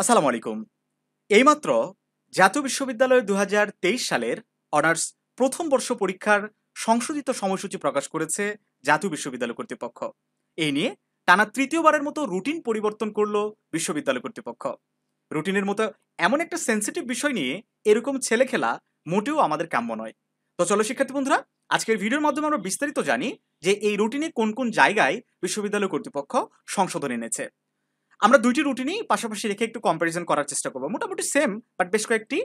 আসসালামু আলাইকুম এইমাত্র জাতীয় বিশ্ববিদ্যালয় দু সালের অনার্স প্রথম বর্ষ পরীক্ষার সংশোধিত সময়সূচি প্রকাশ করেছে জাতীয় বিশ্ববিদ্যালয় কর্তৃপক্ষ এই নিয়ে টানা তৃতীয়বারের মতো রুটিন পরিবর্তন করল বিশ্ববিদ্যালয় কর্তৃপক্ষ রুটিনের মতো এমন একটা সেন্সিটিভ বিষয় নিয়ে এরকম ছেলে খেলা মোটেও আমাদের কাম্য নয় তো চলো শিক্ষার্থী বন্ধুরা আজকের ভিডিওর মাধ্যমে আমরা বিস্তারিত জানি যে এই রুটিনে কোন কোন জায়গায় বিশ্ববিদ্যালয় কর্তৃপক্ষ সংশোধন এনেছে আমরা দুইটি রুটিনই পাশাপাশি রেখে একটু কম্প্যারিজন করার চেষ্টা করবো মোটামুটি সেম বাট বেশ কয়েকটি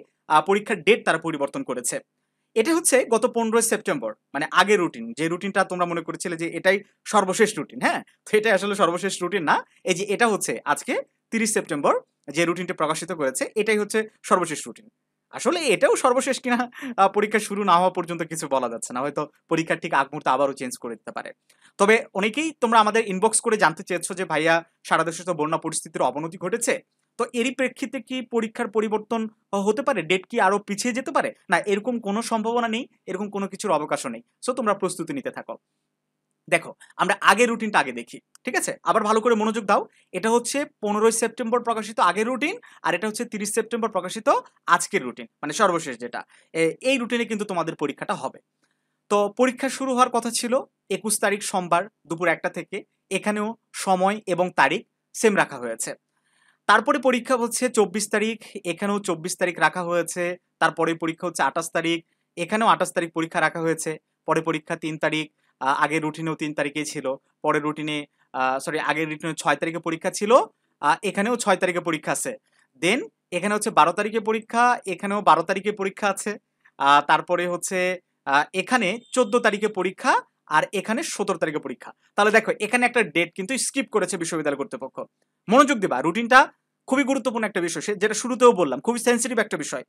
পরীক্ষার ডেট তারা পরিবর্তন করেছে এটা হচ্ছে গত পনেরোই সেপ্টেম্বর মানে আগের রুটিন যে রুটিনটা তোমরা মনে করেছিলে যে এটাই সর্বশেষ রুটিন হ্যাঁ তো এটাই আসলে সর্বশেষ রুটিন না এই যে এটা হচ্ছে আজকে তিরিশ সেপ্টেম্বর যে রুটিনটা প্রকাশিত করেছে এটাই হচ্ছে সর্বশেষ রুটিন আসলে এটাও সর্বশেষ কিনা পরীক্ষা শুরু না হওয়া পর্যন্ত কিছু বলা যাচ্ছে না হয়তো পরীক্ষার ঠিক আগ মুহূর্তে আবারও চেঞ্জ করে দিতে পারে তবে অনেকেই তোমরা আমাদের ইনবক্স করে জানতে চেয়েছো যে ভাইয়া সারা দেশে তো বন্যা পরিস্থিতির অবনতি ঘটেছে তো এরই প্রেক্ষিতে কি পরীক্ষার পরিবর্তন হতে পারে ডেট কি আরও পিছিয়ে যেতে পারে না এরকম কোনো সম্ভাবনা নেই এরকম কোনো কিছুর অবকাশও নেই সো তোমরা প্রস্তুতি নিতে থাকো দেখো আমরা আগের রুটিনটা আগে দেখি ঠিক আছে আবার ভালো করে মনোযোগ দাও এটা হচ্ছে পনেরোই সেপ্টেম্বর প্রকাশিত আগের রুটিন আর এটা হচ্ছে তিরিশ সেপ্টেম্বর প্রকাশিত আজকের রুটিন মানে সর্বশেষ যেটা এই রুটিনে কিন্তু তোমাদের পরীক্ষাটা হবে তো পরীক্ষা শুরু হওয়ার কথা ছিল একুশ তারিখ সোমবার দুপুর একটা থেকে এখানেও সময় এবং তারিখ সেম রাখা হয়েছে তারপরে পরীক্ষা হচ্ছে চব্বিশ তারিখ এখানেও চব্বিশ তারিখ রাখা হয়েছে তারপরে পরীক্ষা হচ্ছে আঠাশ তারিখ এখানেও আঠাশ তারিখ পরীক্ষা রাখা হয়েছে পরে পরীক্ষা তিন তারিখ আগের রুটিনেও তিন তারিখে ছিল পরের রুটিনে সরি আগের রুটিনে ছয় তারিখে পরীক্ষা ছিল এখানেও ছয় তারিখে পরীক্ষা আছে দেন এখানে হচ্ছে বারো তারিখে পরীক্ষা এখানেও বারো তারিখে পরীক্ষা আছে তারপরে হচ্ছে এখানে চোদ্দ তারিখে পরীক্ষা আর এখানে সতেরো তারিখে পরীক্ষা তাহলে দেখো এখানে একটা ডেট কিন্তু স্কিপ করেছে বিশ্ববিদ্যালয় কর্তৃপক্ষ মনোযোগ দিবা রুটিনটা খুবই গুরুত্বপূর্ণ একটা বিষয় যেটা শুরুতেও বললাম খুবই সেন্সিটিভ একটা বিষয়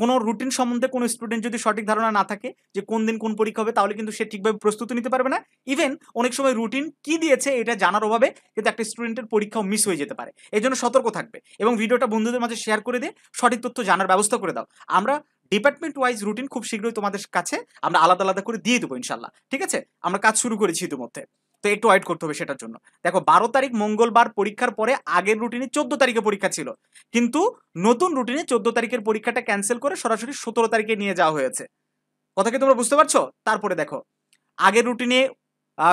কোনো রুটিন সম্বন্ধে কোনো স্টুডেন্ট যদি সঠিক ধারণা না থাকে যে কোন দিন কোন পরীক্ষা হবে তাহলে কিন্তু সে ঠিকভাবে প্রস্তুতি নিতে পারবে না ইভেন অনেক সময় রুটিন কি দিয়েছে এটা জানার অভাবে কিন্তু একটা স্টুডেন্টের পরীক্ষাও মিস হয়ে যেতে পারে এই জন্য সতর্ক থাকবে এবং ভিডিওটা বন্ধুদের মাঝে শেয়ার করে দিয়ে সঠিক তথ্য জানার ব্যবস্থা করে দাও আমরা ডিপার্টমেন্ট ওয়াইজ রুটিন খুব শীঘ্রই তোমাদের কাছে আমরা আলাদা আলাদা করে দিয়ে দেবো ইনশাল্লাহ ঠিক আছে আমরা কাজ শুরু করেছি ইতিমধ্যে তো একটু ওয়েট করতে হবে সেটার জন্য দেখো বারো তারিখ মঙ্গলবার পরীক্ষার পরে আগের রুটিনে চোদ্দ তারিখে পরীক্ষা ছিল কিন্তু নতুন রুটিনে চোদ্দ তারিখের পরীক্ষাটা ক্যান্সেল করে সরাসরি সতেরো তারিখে নিয়ে যাওয়া হয়েছে কথা কি তোমরা বুঝতে পারছো তারপরে দেখো আগের রুটিনে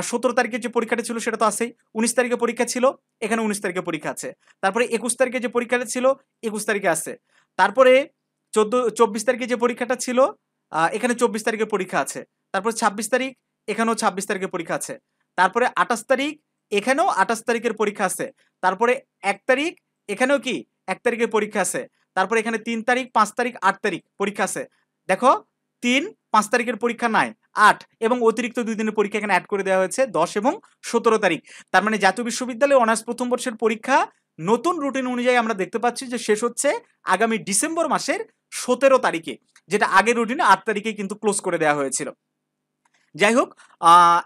সতেরো তারিখে যে পরীক্ষাটা ছিল সেটা তো আছেই উনিশ তারিখে পরীক্ষা ছিল এখানে উনিশ তারিখে পরীক্ষা আছে তারপরে একুশ তারিখে যে পরীক্ষাটা ছিল একুশ তারিখে আছে তারপরে চোদ্দ চব্বিশ তারিখে যে পরীক্ষাটা ছিল এখানে চব্বিশ তারিখে পরীক্ষা আছে তারপরে ছাব্বিশ তারিখ এখানেও ছাব্বিশ তারিখে পরীক্ষা আছে তারপরে আঠাশ তারিখ এখানেও আঠাশ তারিখের পরীক্ষা আছে তারপরে এক তারিখ এখানেও কি এক তারিখের পরীক্ষা আছে তারপরে এখানে তিন তারিখ পাঁচ তারিখ আট তারিখ পরীক্ষা আছে দেখো তিন পাঁচ তারিখের পরীক্ষা নাই আট এবং অতিরিক্ত দুই দিনের পরীক্ষা এখানে অ্যাড করে দেওয়া হয়েছে দশ এবং সতেরো তারিখ তার মানে জাতীয় বিশ্ববিদ্যালয়ে অনার্স প্রথম বর্ষের পরীক্ষা নতুন রুটিন অনুযায়ী আমরা দেখতে পাচ্ছি যে শেষ হচ্ছে আগামী ডিসেম্বর মাসের সতেরো তারিখে যেটা আগের রুটিনে আট তারিখে কিন্তু ক্লোজ করে দেওয়া হয়েছিল যাই হোক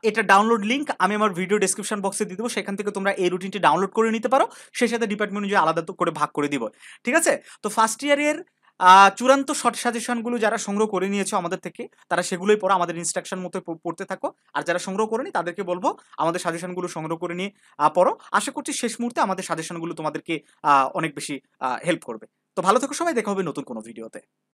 এটা ডাউনলোড লিঙ্ক আমি আমার ভিডিও ডিসক্রিপশন বক্সে দিয়ে দেবো সেখান থেকে তোমরা এই রুটিনটি ডাউনলোড করে নিতে পারো সেই সাথে ডিপার্টমেন্ট অনুযায়ী আলাদা করে ভাগ করে দিব ঠিক আছে তো ফার্স্ট ইয়ারের চূড়ান্ত শর্ট সাজেশনগুলো যারা সংগ্রহ করে নিয়েছো আমাদের থেকে তারা সেগুলোই পড়ো আমাদের ইনস্ট্রাকশন মতো পড়তে থাকো আর যারা সংগ্রহ করেনি তাদেরকে বলবো আমাদের সাজেশনগুলো সংগ্রহ করে নিয়ে পড়ো আশা করছি শেষ মুহূর্তে আমাদের সাজেশনগুলো তোমাদেরকে অনেক বেশি হেল্প করবে তো ভালো থেকো সবাই দেখা হবে নতুন কোনো ভিডিওতে